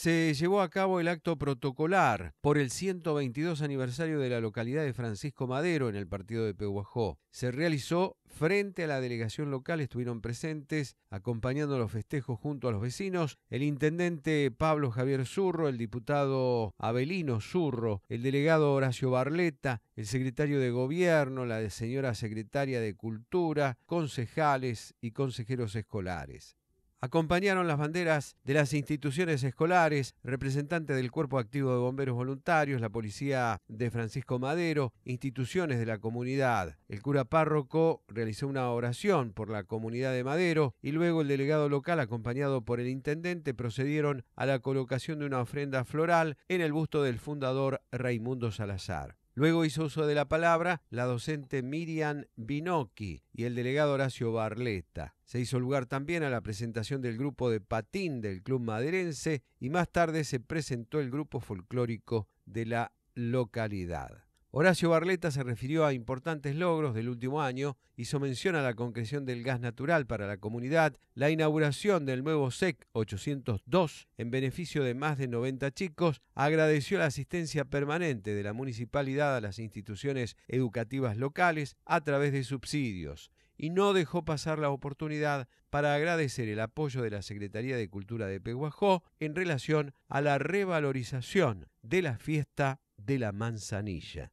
se llevó a cabo el acto protocolar por el 122 aniversario de la localidad de Francisco Madero en el partido de Pehuajó. Se realizó frente a la delegación local, estuvieron presentes, acompañando los festejos junto a los vecinos, el intendente Pablo Javier Zurro, el diputado Abelino Zurro, el delegado Horacio Barleta, el secretario de Gobierno, la señora secretaria de Cultura, concejales y consejeros escolares. Acompañaron las banderas de las instituciones escolares, representantes del Cuerpo Activo de Bomberos Voluntarios, la Policía de Francisco Madero, instituciones de la comunidad. El cura párroco realizó una oración por la comunidad de Madero y luego el delegado local, acompañado por el intendente, procedieron a la colocación de una ofrenda floral en el busto del fundador Raimundo Salazar. Luego hizo uso de la palabra la docente Miriam Binocchi y el delegado Horacio Barleta. Se hizo lugar también a la presentación del grupo de patín del club maderense y más tarde se presentó el grupo folclórico de la localidad. Horacio Barleta se refirió a importantes logros del último año, hizo mención a la concreción del gas natural para la comunidad, la inauguración del nuevo SEC 802 en beneficio de más de 90 chicos, agradeció la asistencia permanente de la municipalidad a las instituciones educativas locales a través de subsidios y no dejó pasar la oportunidad para agradecer el apoyo de la Secretaría de Cultura de Peguajó en relación a la revalorización de la fiesta de la manzanilla.